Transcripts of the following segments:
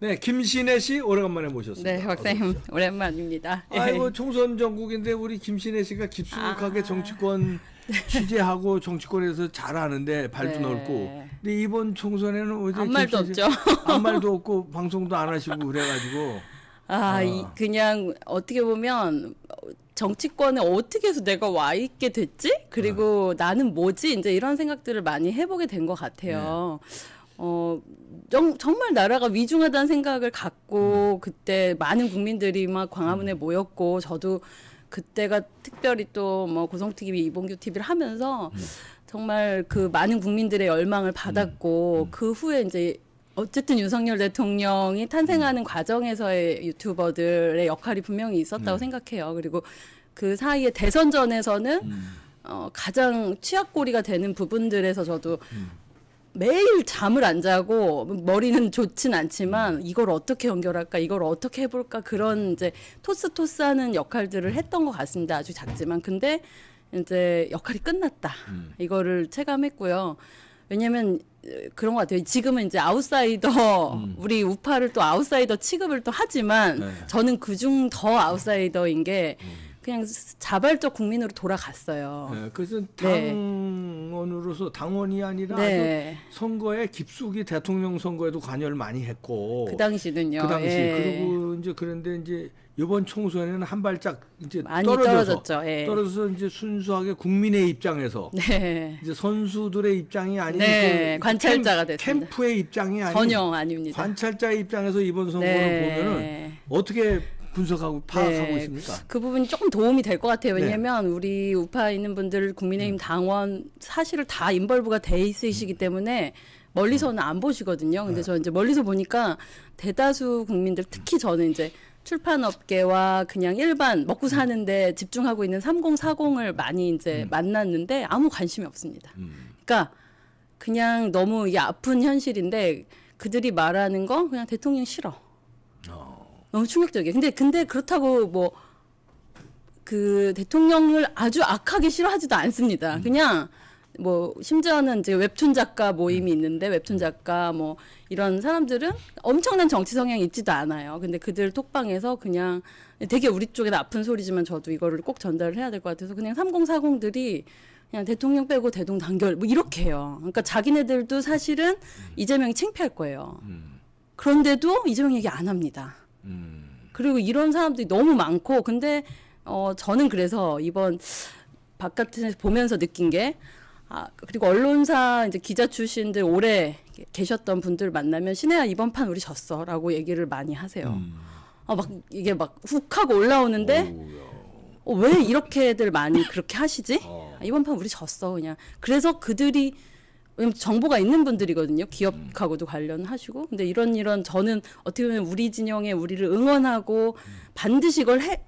네, 김신혜 씨 오래간만에 모셨습니다. 네, 박사님 오랜만입니다. 아이고 총선 전국인데 우리 김신혜 씨가 깊숙하게 아... 정치권 취재하고 정치권에서 잘하는데 발도 네. 넓고. 근데 이번 총선에는 아무 말도 없죠. 아무 말도 없고 방송도 안 하시고 그래가지고. 아, 아. 이, 그냥 어떻게 보면 정치권에 어떻게 해서 내가 와 있게 됐지? 그리고 아. 나는 뭐지? 이제 이런 생각들을 많이 해보게 된 것 같아요. 네. 어, 정, 정말 나라가 위중하다는 생각을 갖고 음. 그때 많은 국민들이 막 광화문에 음. 모였고 저도 그때가 특별히 또 뭐 고성TV, 이봉규 TV를 하면서 음. 정말 그 많은 국민들의 열망을 받았고 그 후에 이제 어쨌든 윤석열 대통령이 탄생하는 과정에서의 유튜버들의 역할이 분명히 있었다고 네. 생각해요. 그리고 그 사이에 대선 전에서는 어, 가장 취약고리가 되는 부분들에서 저도 음. 매일 잠을 안 자고 머리는 좋진 않지만 음. 이걸 어떻게 연결할까 이걸 어떻게 해볼까 그런 이제 토스토스하는 역할들을 음. 했던 것 같습니다 아주 작지만 근데 이제 역할이 끝났다 음. 이거를 체감했고요 왜냐면 어, 그런 것 같아요. 지금은 이제 아웃사이더 우리 우파를 또 아웃사이더 취급을 또 하지만 네. 저는 그중 더 아웃사이더인 게 음. 그냥 자발적 국민으로 돌아갔어요. 예, 네, 그래서 당원으로서 당원이 아니라 네. 선거에 깊숙이 대통령 선거에도 관여를 많이 했고 그 당시는요. 그 당시 예. 그리고 이제 그런데 이제 이번 총선에는 한 발짝 이제 떨어져서 예. 떨어져서 이제 순수하게 국민의 입장에서 네. 이제 선수들의 입장이 아닌 네. 그 관찰자가 됐 캠프의 입장이 아닌 전혀 아닙니다. 관찰자의 입장에서 이번 선거를 네. 보면은 어떻게 분석하고 파악하고 네. 있습니까? 그 부분이 조금 도움이 될 것 같아요. 왜냐하면 네. 우리 우파 있는 분들 국민의힘 음. 당원 사실을 다 인벌브가 돼 있으시기 음. 때문에 멀리서는 음. 안 보시거든요. 근데 네. 저 이제 멀리서 보니까 대다수 국민들 특히 저는 이제 출판업계와 그냥 일반 먹고 사는데 집중하고 있는 3040을 많이 이제 음. 만났는데 아무 관심이 없습니다. 그러니까 그냥 너무 이 아픈 현실인데 그들이 말하는 거 그냥 대통령 싫어. 너무 충격적이에요. 근데 근데 그렇다고 뭐 그 대통령을 아주 악하게 싫어하지도 않습니다. 음. 그냥 뭐 심지어는 이제 웹툰 작가 모임이 음. 있는데 웹툰 작가 뭐 이런 사람들은 엄청난 정치 성향이 있지도 않아요. 근데 그들 톡방에서 그냥 되게 우리 쪽에 나쁜 소리지만 저도 이거를 꼭 전달을 해야 될 것 같아서 그냥 3040들이 그냥 대통령 빼고 대동단결 뭐 이렇게 해요. 그러니까 자기네들도 사실은 음. 이재명이 창피할 거예요. 음. 그런데도 이재명 얘기 안 합니다. 음. 그리고 이런 사람들이 너무 많고 근데 어 저는 그래서 이번 바깥에 보면서 느낀 게 아, 그리고 언론사 이제 기자 출신들 오래 계셨던 분들 만나면 신혜야 이번 판 우리 졌어라고 얘기를 많이 하세요. 음. 아, 막 이게 막 훅하고 올라오는데 어, 왜 이렇게들 많이 그렇게 하시지? 어. 아, 이번 판 우리 졌어 그냥. 그래서 그들이 왜냐면 정보가 있는 분들이거든요. 음. 기업하고도 관련하시고. 근데 이런 이런 저는 어떻게 보면 우리 진영에 우리를 응원하고 음. 반드시 이걸 해,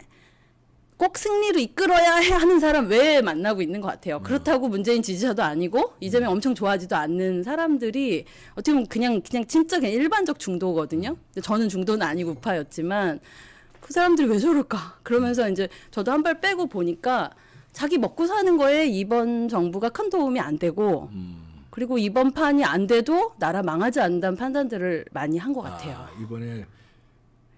꼭 승리로 이끌어야 하는 사람 왜 만나고 있는 것 같아요. 음. 그렇다고 문재인 지지자도 아니고 이재명 엄청 좋아하지도 않는 사람들이 어떻게 보면 그냥 그냥 진짜 그냥 일반적 중도거든요. 근데 저는 중도는 아니고 우파였지만 그 사람들이 왜 저럴까? 그러면서 이제 저도 한 발 빼고 보니까 자기 먹고 사는 거에 이번 정부가 큰 도움이 안 되고 음. 그리고 이번 판이 안 돼도 나라 망하지 않는다는 판단들을 많이 한것 아, 같아요. 아, 이번에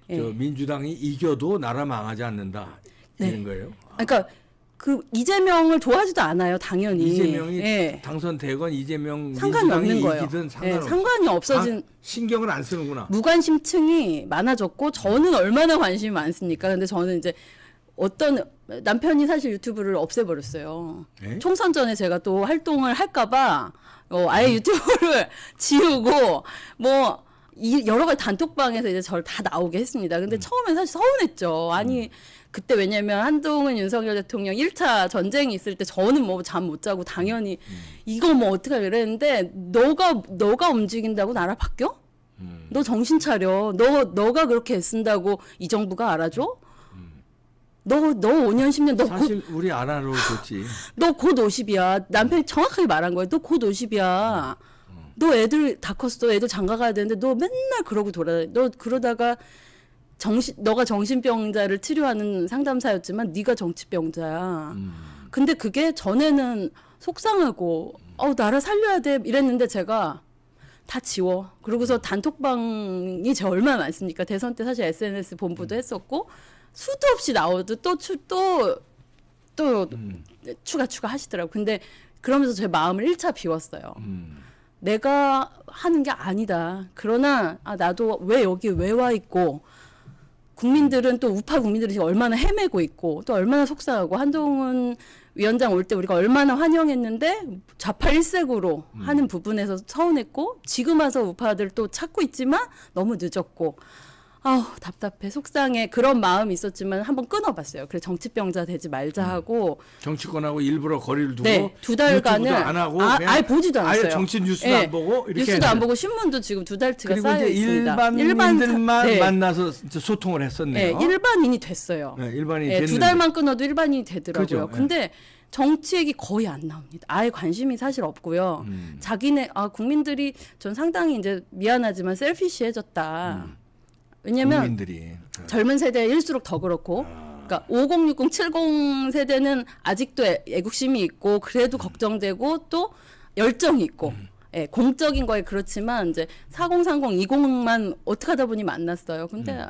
네. 민주당이 이겨도 나라 망하지 않는다 네. 이런 네. 거예요. 아. 그러니까 그 이재명을 좋아지도 않아요, 당연히. 이재명이 네. 예. 당선되건 이재명 상관이 없는 거예요. 예, 상관 없... 상관이 없어진 신경을 안 쓰는구나. 무관심층이 많아졌고 저는 얼마나 관심이 많습니까? 근데 저는 이제 어떤 남편이 사실 유튜브를 없애버렸어요. 에? 총선 전에 제가 또 활동을 할까봐 어, 아예 유튜브를 지우고 뭐 이, 여러 가지 단톡방에서 이제 저를 다 나오게 했습니다. 근데 음. 처음엔 사실 서운했죠. 아니 음. 그때 왜냐면 한동훈 윤석열 대통령 1차 전쟁이 있을 때 저는 뭐 잠 못 자고 당연히 음. 이거 뭐 어떻게 그랬는데 너가 너가 움직인다고 나라 바뀌어? 음. 너 정신 차려. 너 너가 그렇게 쓴다고이 정부가 알아줘? 너, 너 5년, 10년, 너 사실 곧, 우리 알아로 줬지. 너 곧 50이야. 남편이 정확하게 말한 거야. 너 곧 50이야. 너 애들 다 컸어. 애들 장가 가야 되는데 너 맨날 그러고 돌아다니. 너 그러다가 정신, 너가 정신병자를 치료하는 상담사였지만 네가 정치병자야. 음. 근데 그게 전에는 속상하고, 어, 나라 살려야 돼. 이랬는데 제가 다 지워. 그러고서 음. 단톡방이 제 얼마나 많습니까? 대선 때 사실 SNS 본부도 음. 했었고, 수도 없이 나오도 또또또 또 음. 추가 추가 하시더라고. 근데 그러면서 제 마음을 1차 비웠어요. 음. 내가 하는 게 아니다. 그러나 아, 나도 왜 여기 왜 와 있고 국민들은 또 우파 국민들이 얼마나 헤매고 있고 또 얼마나 속상하고 한동훈 위원장 올 때 우리가 얼마나 환영했는데 좌파 일색으로 음. 하는 부분에서 서운했고 지금 와서 우파들 또 찾고 있지만 너무 늦었고 아우 답답해 속상해 그런 마음이 있었지만 한 번 끊어봤어요. 그래 정치병자 되지 말자 음. 하고 정치권하고 일부러 거리를 두고 네, 두 달간은 안 하고 아, 예 보지도 않았어요. 아예 정치 뉴스도 네, 안 보고 뉴스도 안 보고 신문도 지금 두 달치가 쌓여 있습니다. 일반인들만 네. 만나서 소통을 했었네요. 네, 일반인이 됐어요. 네, 일반인이 네, 두 달만 끊어도 일반인이 되더라고요. 그죠? 예. 근데 정치 얘기 거의 안 나옵니다. 아예 관심이 사실 없고요. 음. 자기네 아 국민들이 전 상당히 이제 미안하지만 셀피시해졌다. 음. 왜냐면 국민들이 네. 젊은 세대일수록 더 그렇고 아. 그러니까 50, 60, 70 세대는 아직도 애국심이 있고 그래도 음. 걱정되고 또 열정이 있고 음. 예, 공적인 거에 그렇지만 이제 40, 30, 20만 어떻게 하다 보니 만났어요. 근데 음.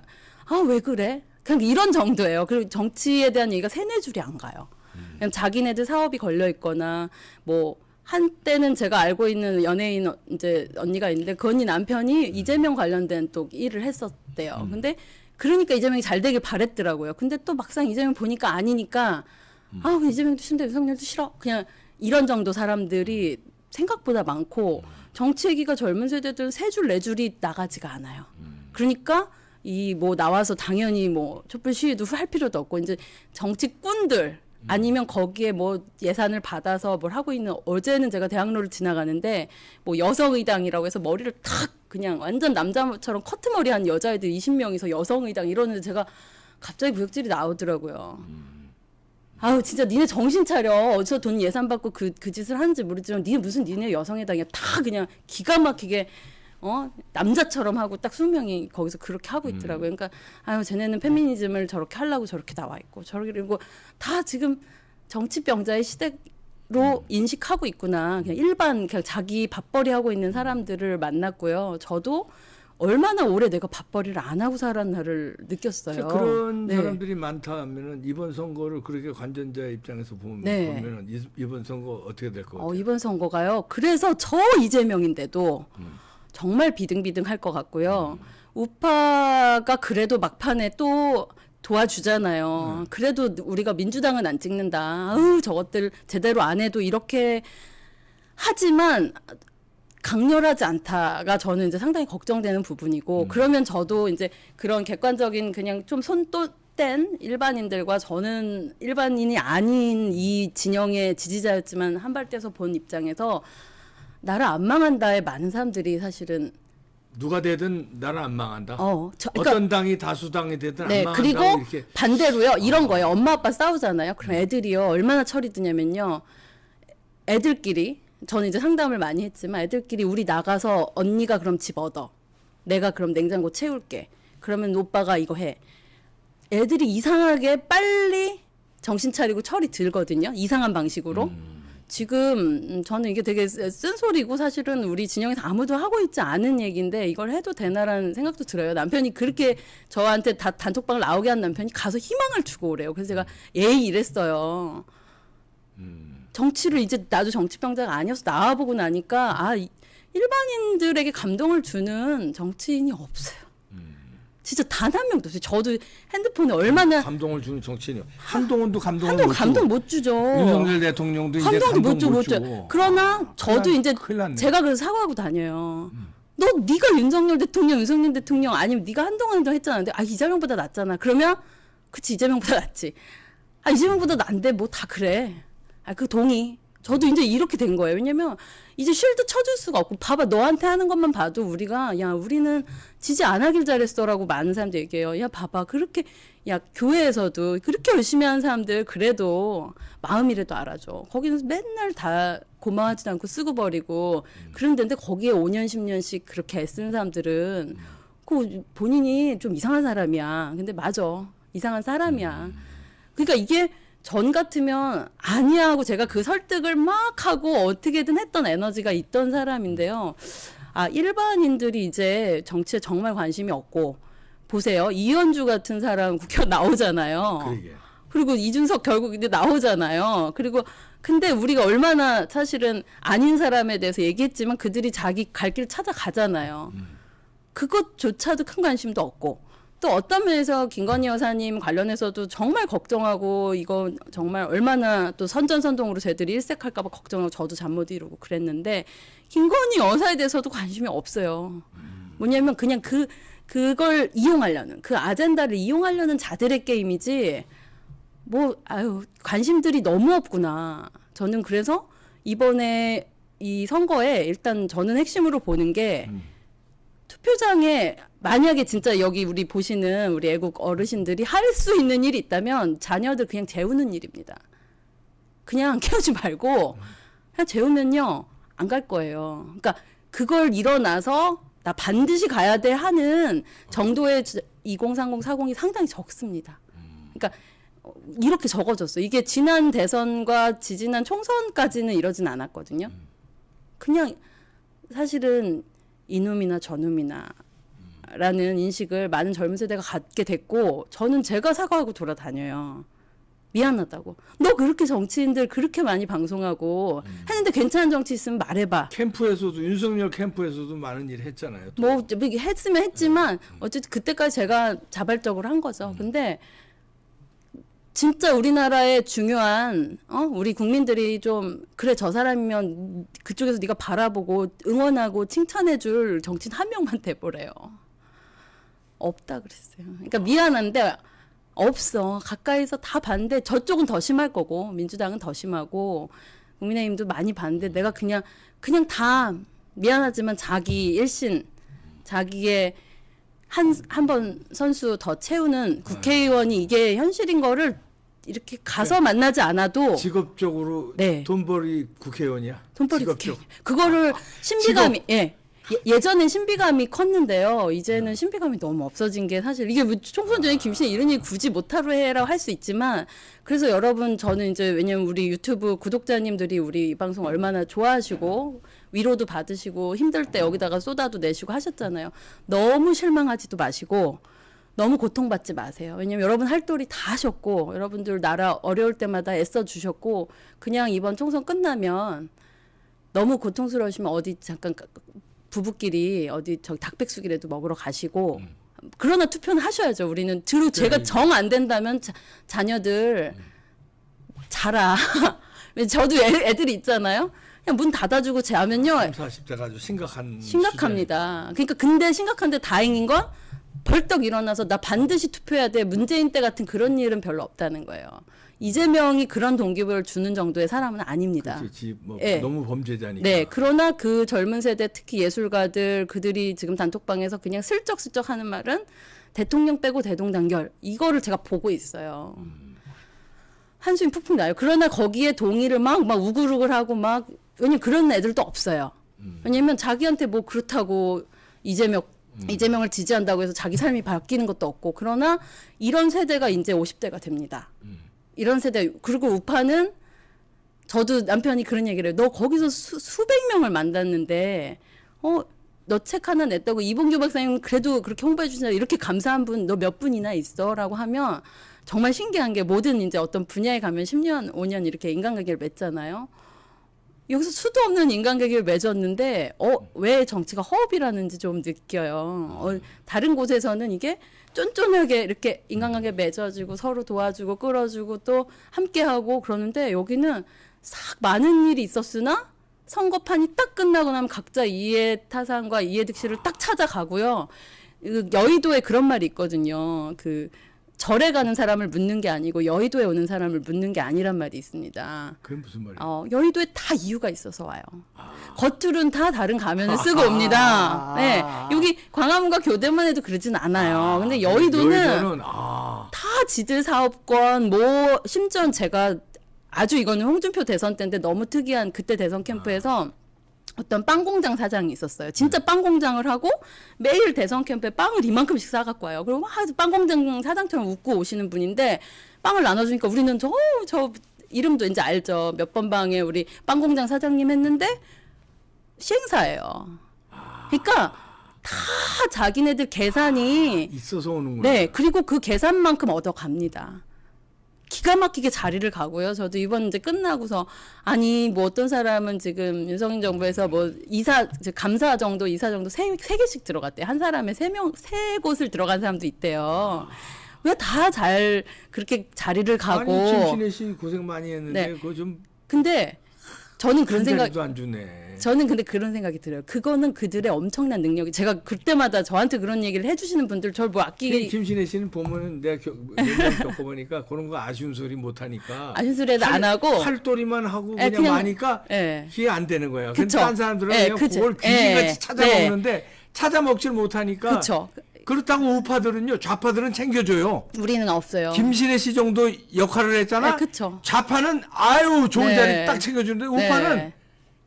아왜 그래? 그냥 이런 정도예요. 그리고 정치에 대한 얘기가 세네 줄이 안 가요. 음. 그냥 자기네들 사업이 걸려 있거나 뭐 한때는 제가 알고 있는 연예인 어, 이제 언니가 있는데 그 언니 남편이 음. 이재명 관련된 또 일을 했었대요. 음. 근데 그러니까 이재명이 잘 되길 바랬더라고요. 근데 또 막상 이재명 보니까 아니니까 음. 아 이재명도 싫은데 윤석열도 싫어. 그냥 이런 정도 사람들이 생각보다 많고 정치 얘기가 젊은 세대들은 세줄 네 줄이 나가지가 않아요. 그러니까 이 뭐 나와서 당연히 뭐 촛불 시위도 할 필요도 없고 이제 정치꾼들 아니면 거기에 뭐 예산을 받아서 뭘 하고 있는 어제는 제가 대학로를 지나가는데 뭐 여성의당이라고 해서 머리를 탁 그냥 완전 남자처럼 커트머리 한 여자애들 20명이서 여성의당 이러는데 제가 갑자기 구역질이 나오더라고요. 음. 아우 진짜 니네 정신 차려 어디서 돈 예산 받고 그, 그 짓을 하는지 모르지만 니네 무슨 니네 여성의당이야 다 그냥 기가 막히게 어 남자처럼 하고 딱 수명이 거기서 그렇게 하고 음. 있더라고요. 그러니까 아유 쟤네는 페미니즘을 저렇게 하려고 저렇게 나와 있고 저러고 다 지금 정치병자의 시대 로 음. 인식하고 있구나. 그냥 일반 그냥 자기 밥벌이 하고 있는 사람들을 만났고요. 저도 얼마나 오래 내가 밥벌이를 안 하고 살았나를 느꼈어요. 그런 네. 사람들이 많다면은 이번 선거를 그렇게 관전자의 입장에서 보면 네. 보면은 이번 선거 어떻게 될것 어, 같아요? 어, 이번 선거가요. 그래서 저 이재명인데도 음. 정말 비등비등할 것 같고요. 음. 우파가 그래도 막판에 또 도와주잖아요. 음. 그래도 우리가 민주당은 안 찍는다. 아우 저것들 제대로 안 해도 이렇게 하지만 강렬하지 않다가 저는 이제 상당히 걱정되는 부분이고 음. 그러면 저도 이제 그런 객관적인 그냥 좀 손돛된 일반인들과 저는 일반인이 아닌 이 진영의 지지자였지만 한 발 떼서 본 입장에서 나를안 망한다에 많은 사람들이 사실은 누가 되든 나를안 망한다. 어, 저, 그러니까, 어떤 당이 다수당이 되든 네, 안 망한다. 그리고 이렇게. 반대로요. 이런 어. 거예요. 엄마 아빠 싸우잖아요. 그럼 네. 애들이요 얼마나 철이 드냐면요. 애들끼리 저는 이제 상담을 많이 했지만 애들끼리 우리 나가서 언니가 그럼 집 얻어. 내가 그럼 냉장고 채울게. 그러면 오빠가 이거 해. 애들이 이상하게 빨리 정신 차리고 철이 들거든요. 이상한 방식으로. 음. 지금 음, 저는 이게 되게 쓴소리고 사실은 우리 진영에서 아무도 하고 있지 않은 얘기인데 이걸 해도 되나라는 생각도 들어요. 남편이 그렇게 저한테 다, 단톡방을 나오게 한 남편이 가서 희망을 주고 오래요. 그래서 제가 음. 예이 이랬어요. 음. 정치를 이제 나도 정치병자가 아니어서 나와보고 나니까 아 일반인들에게 감동을 주는 정치인이 없어요. 진짜 단 한 명도 없어요. 저도 핸드폰에 얼마나 감동을 주는 정치인이요. 한동훈도 감동을 한동못 감동 못 주죠. 윤석열 대통령도 이제 감동 못 주고 못 줘. 그러나 아, 저도 큰 이제 제가 그래서 사과하고 다녀요. 음. 너 네가 윤석열 대통령, 윤석열 대통령 아니면 네가 한동안 한 했잖아. 근데 아 이재명보다 낫잖아. 그러면 그치 이재명보다 낫지. 아 이재명보다 난데 뭐 다 그래. 아 그 동의. 저도 이제 이렇게 된 거예요. 왜냐면 이제 쉴드 쳐줄 수가 없고 봐봐 너한테 하는 것만 봐도 우리가 야 우리는 지지 안 하길 잘했어라고 많은 사람들 얘기해요. 야 봐봐 그렇게 야 교회에서도 그렇게 열심히 하는 사람들 그래도 마음이라도 알아줘. 거기는 맨날 다 고마워하지 않고 쓰고 버리고 그런 데인데 거기에 5년 10년씩 그렇게 애쓴 사람들은 그 본인이 좀 이상한 사람이야. 근데 맞어 이상한 사람이야. 음. 그러니까 이게 전 같으면 아니야 하고 제가 그 설득을 막 하고 어떻게든 했던 에너지가 있던 사람인데요. 아, 일반인들이 이제 정치에 정말 관심이 없고 보세요. 이현주 같은 사람 국회 나오잖아요. 그러게. 그리고 이준석 결국 이제 나오잖아요. 그리고 근데 우리가 얼마나 사실은 아닌 사람에 대해서 얘기했지만 그들이 자기 갈 길 찾아가잖아요. 음. 그것조차도 큰 관심도 없고 또 어떤 면에서 김건희 여사님 관련해서도 정말 걱정하고 이건 정말 얼마나 또 선전선동으로 쟤들이 일색할까봐 걱정하고 저도 잠 못 이루고 그랬는데 김건희 여사에 대해서도 관심이 없어요. 뭐냐면 그냥 그 그걸 이용하려는 그 아젠다를 이용하려는 자들의 게임이지 뭐 아유 관심들이 너무 없구나. 저는 그래서 이번에 이 선거에 일단 저는 핵심으로 보는 게 음. 투표장에 만약에 진짜 여기 우리 보시는 우리 애국 어르신들이 할 수 있는 일이 있다면 자녀들 그냥 재우는 일입니다. 그냥 깨우지 말고 그냥 재우면요 안 갈 거예요. 그러니까 그걸 일어나서 나 반드시 가야 돼 하는 정도의 2030, 40이 상당히 적습니다. 그러니까 이렇게 적어졌어요. 이게 지난 대선과 지지난 총선까지는 이러진 않았거든요. 그냥 사실은 이놈이나 저놈이나 라는 인식을 많은 젊은 세대가 갖게 됐고 저는 제가 사과하고 돌아다녀요. 미안하다고. 너 그렇게 정치인들 그렇게 많이 방송하고 음. 했는데 괜찮은 정치 있으면 말해봐. 캠프에서도 윤석열 캠프에서도 많은 일 했잖아요. 또. 뭐, 뭐 했으면 했지만 음. 어쨌든 그때까지 제가 자발적으로 한 거죠. 음. 근데 진짜 우리나라의 중요한 어? 우리 국민들이 좀 그래 저 사람이면 그쪽에서 네가 바라보고 응원하고 칭찬해줄 정치인 한 명만 돼보래요. 없다 그랬어요. 그러니까 미안한데 없어 가까이서 다 반대. 저쪽은 더 심할 거고 민주당은 더 심하고 국민의힘도 많이 반대. 내가 그냥 그냥 다 미안하지만 자기 일신 자기의 한한번 선수 더 채우는 네. 국회의원이 이게 현실인 거를 이렇게 가서 그 만나지 않아도 직업적으로 네. 돈벌이 국회의원이야. 돈벌이 국회. 그거를 아, 아. 신비감이 직업. 예. 예. 예전에 신비감이 컸는데요. 이제는 네. 신비감이 너무 없어진 게 사실 이게 뭐 총선 전에 김씨 이런 일 굳이 못하러 해라 할수 있지만 그래서 여러분 저는 이제 왜냐면 우리 유튜브 구독자님들이 우리 방송 얼마나 좋아하시고 위로도 받으시고 힘들 때 여기다가 쏟아도 내시고 하셨잖아요. 너무 실망하지도 마시고 너무 고통받지 마세요. 왜냐면 여러분 할 도리 다 하셨고 여러분들 나라 어려울 때마다 애써 주셨고 그냥 이번 총선 끝나면 너무 고통스러우시면 어디 잠깐 그, 부부끼리 어디 저 닭백숙이라도 먹으러 가시고 음. 그러나 투표는 하셔야죠. 우리는 드루 네. 제가 정 안 된다면 자, 녀들 음. 자라. 저도 애, 애들이 있잖아요. 그냥 문 닫아주고 재하면요 30, 아, 40대가 아주 심각한. 심각합니다. 수제. 그러니까 근데 심각한데 다행인 건 벌떡 일어나서 나 반드시 투표해야 돼. 문재인 때 같은 그런 일은 별로 없다는 거예요. 이재명이 그런 동기부여를 주는 정도의 사람은 아닙니다. 그렇뭐 네. 예. 너무 범죄자니까. 네, 그러나 그 젊은 세대 특히 예술가들 그들이 지금 단톡방에서 그냥 슬쩍슬쩍 하는 말은 대통령 빼고 대동단결 이거를 제가 보고 있어요. 음. 한숨이 푹푹 나요. 그러나 거기에 동의를 막, 막 우글우글 하고 막 왜냐면 그런 애들도 없어요. 음. 왜냐면 자기한테 뭐 그렇다고 이재명 음. 이재명을 지지한다고 해서 자기 삶이 바뀌는 것도 없고 그러나 이런 세대가 이제 50대가 됩니다. 음. 이런 세대 그리고 우파는 저도 남편이 그런 얘기를 해요. 너 거기서 수, 백 명을 만났는데 어 너 책 하나 냈다고 이봉규 박사님 그래도 그렇게 홍보해 주시나 이렇게 감사한 분 너 몇 분이나 있어라고 하면 정말 신기한 게 모든 이제 어떤 분야에 가면 10년 5년 이렇게 인간관계를 맺잖아요. 여기서 수도 없는 인간관계를 맺었는데 어왜 음. 정치가 허업이라는지 좀 느껴요. 음. 어, 다른 곳에서는 이게 쫀쫀하게 이렇게 인간관계 음. 맺어지고 서로 도와주고 끌어주고 또 함께하고 그러는데 여기는 싹 많은 일이 있었으나 선거판이 딱 끝나고 나면 각자 이해 타산과 이해 득실을 딱 찾아가고요. 그 여의도에 그런 말이 있거든요. 그 절에 가는 사람을 묻는 게 아니고 여의도에 오는 사람을 묻는 게 아니란 말이 있습니다. 그게 무슨 말이에요? 어, 여의도에 다 이유가 있어서 와요. 아... 겉으론 다 다른 가면을 아. 쓰고 아... 옵니다. 네, 여기 광화문과 교대만 해도 그러진 않아요. 아... 근데 여의도는, 여의도는 아. 다 지들 사업권, 뭐 심지어 제가 아주 이거는 홍준표 대선 때인데 너무 특이한 그때 대선 캠프에서 어떤 빵 공장 사장이 있었어요. 진짜 네. 빵 공장을 하고 매일 대선 캠프에 빵을 이만큼씩 사갖고 와요. 그리고 막빵 공장 사장처럼 웃고 오시는 분인데 빵을 나눠주니까 우리는 저, 저 이름도 이제 알죠. 몇 번 방에 우리 빵 공장 사장님 했는데 시행사예요. 그러니까 다 자기네들 계산이 아, 있어서 오는 거예요. 네, 그리고 그 계산만큼 얻어갑니다. 기가 막히게 자리를 가고요. 저도 이번 이제 끝나고서 아니 뭐 어떤 사람은 지금 윤석열 정부에서 뭐 이사 감사 정도 이사 정도 세, 세 개씩 들어갔대요. 한 사람에 세 명 세 곳을 들어간 사람도 있대요. 왜 다 잘 그렇게 자리를 가고 아니 김신혜 씨 고생 많이 했는데 네. 그거 좀 근데 저는 그런 생각 안 주네. 저는 근데 그런 생각이 들어요. 그거는 그들의 엄청난 능력이 제가 그때마다 저한테 그런 얘기를 해주시는 분들 저를 뭐 아끼게 김신혜 씨는 보면은 내가 겨, 겪어보니까 그런 거 아쉬운 소리 못 하니까 아쉬운 소리도 안 하고 팔돌이만 하고 에, 예, 그냥, 그냥 마니까 에. 예. 그게 안 되는 거예요. 그쵸. 근데 딴 사람들은 에, 예, 그냥 그쵸. 그걸 귀신같이 찾아먹는데 네. 찾아먹질 못하니까 그쵸. 그렇다고 우파들은요 좌파들은 챙겨줘요. 우리는 없어요. 김신혜 씨 정도 역할을 했잖아. 네, 그쵸. 좌파는 아유 좋은 네. 자리 딱 챙겨주는데 우파는 네.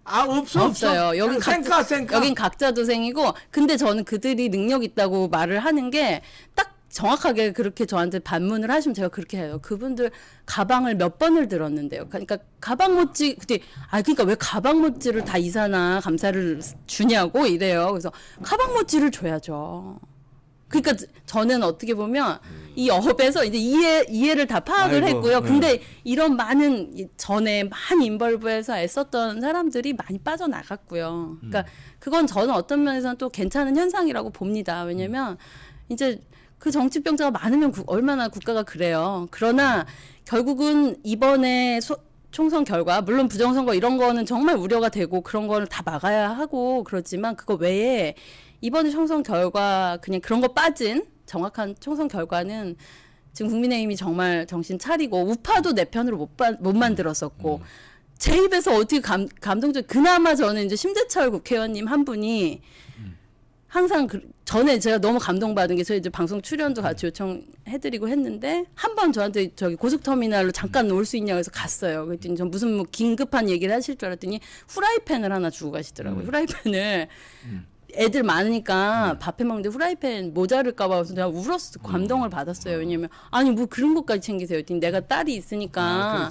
아 없어 없어요. 없어. 여긴 각자, 생까. 여긴 각자 도생이고 근데 저는 그들이 능력 있다고 말을 하는 게 딱 정확하게 그렇게 저한테 반문을 하시면 제가 그렇게 해요. 그분들 가방을 몇 번을 들었는데요. 그러니까 가방 못지 그때 아 그러니까 왜 가방 못지를 다 이사나 감사를 주냐고 이래요. 그래서 가방 못지를 줘야죠. 그러니까 저는 어떻게 보면 이 업에서 이제 이해 이해를 다 파악을 아이고, 했고요. 네. 근데 네. 이런 많은 전에 많은 인벌브에서 애썼던 사람들이 많이 빠져나갔고요. 그러니까 음. 그건 저는 어떤 면에서는 또 괜찮은 현상이라고 봅니다. 왜냐면 이제 그 정치병자가 많으면 구, 얼마나 국가가 그래요. 그러나 결국은 이번에 소, 총선 결과 물론 부정선거 이런 거는 정말 우려가 되고 그런 거를 다 막아야 하고 그렇지만 그거 외에 이번 총선 결과 그냥 그런 거 빠진 정확한 총선 결과는 지금 국민의힘이 정말 정신 차리고 우파도 내 편으로 못, 바, 못 만들었었고 음, 음. 제 입에서 어떻게 감, 감동적 그나마 저는 이제 심재철 국회의원님 한 분이 음. 항상 그, 전에 제가 너무 감동받은 게 저희 이제 방송 출연도 같이 요청해드리고 했는데 한 번 저한테 저기 고속터미널로 잠깐 놀 수 있냐고 해서 갔어요. 그랬더니 전 무슨 뭐 긴급한 얘기를 하실 줄 알았더니 후라이팬을 하나 주고 가시더라고요. 음. 후라이팬을 음. 애들 많으니까 네. 밥해 먹는데 후라이팬 모자를까봐 그래서 내가 울었어 감동을 음. 받았어요 왜냐면 아니 뭐 그런 것까지 챙기세요 내가 딸이 있으니까 아,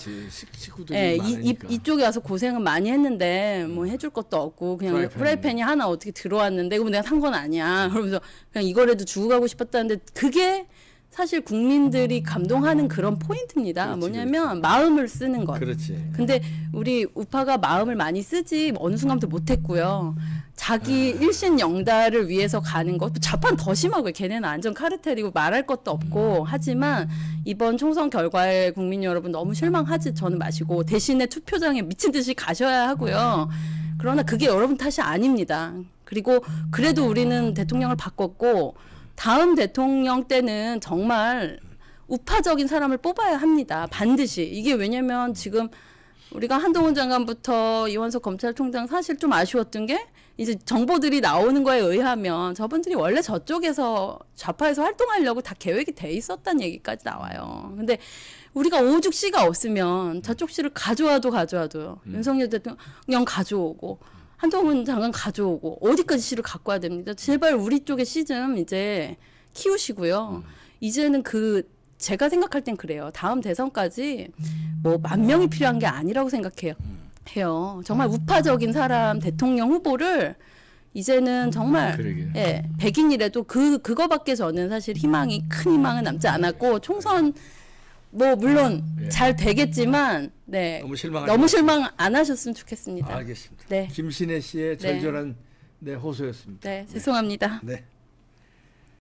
식구들이 예, 이, 이, 쪽에 와서 고생은 많이 했는데 뭐 음. 해줄 것도 없고 그냥 후라이팬. 후라이팬이 하나 어떻게 들어왔는데 그럼 내가 산 건 아니야 그러면서 그냥 이거라도 주고 가고 싶었다는데 그게 사실 국민들이 음. 감동하는 그런 포인트입니다. 그렇지, 뭐냐면 그렇지. 마음을 쓰는 것. 그렇지. 근데 우리 우파가 마음을 많이 쓰지 어느 순간부터 못했고요. 자기 아. 일신 영달을 위해서 가는 것. 도 자판 더심하고 걔네는 안전 카르텔이고 말할 것도 없고. 음. 하지만 이번 총선 결과에 국민 여러분 너무 실망하지 저는 마시고 대신에 투표장에 미친 듯이 가셔야 하고요. 그러나 그게 여러분 탓이 아닙니다. 그리고 그래도 음. 우리는 대통령을 바꿨고 다음 대통령 때는 정말 우파적인 사람을 뽑아야 합니다. 반드시. 이게 왜냐면 지금 우리가 한동훈 장관부터 이원석 검찰총장 사실 좀 아쉬웠던 게 이제 정보들이 나오는 거에 의하면 저분들이 원래 저쪽에서 좌파에서 활동하려고 다 계획이 돼 있었다는 얘기까지 나와요. 근데 우리가 오죽 씨가 없으면 저쪽 씨를 가져와도 가져와도 음. 윤석열 대통령 가져오고 한동훈 장관 가져오고 어디까지 씨를 갖고 와야 됩니다. 제발 우리 쪽의 씨 좀 이제 키우시고요. 음. 이제는 그 제가 생각할 땐 그래요. 다음 대선까지 뭐 만 명이 필요한 게 아니라고 생각해요. 음. 해요. 정말 우파적인 사람 대통령 후보를 이제는 정말 음, 예, 백인이라도 그 그거밖에 저는 사실 희망이 큰 희망은 남지 않았고 총선 뭐 물론 아, 예. 잘 되겠지만 네 너무 실망 너무 실망 안 하셨으면 좋겠습니다. 알겠습니다. 네. 김신혜 씨의 네. 절절한 네, 호소였습니다. 네, 네. 죄송합니다. 네.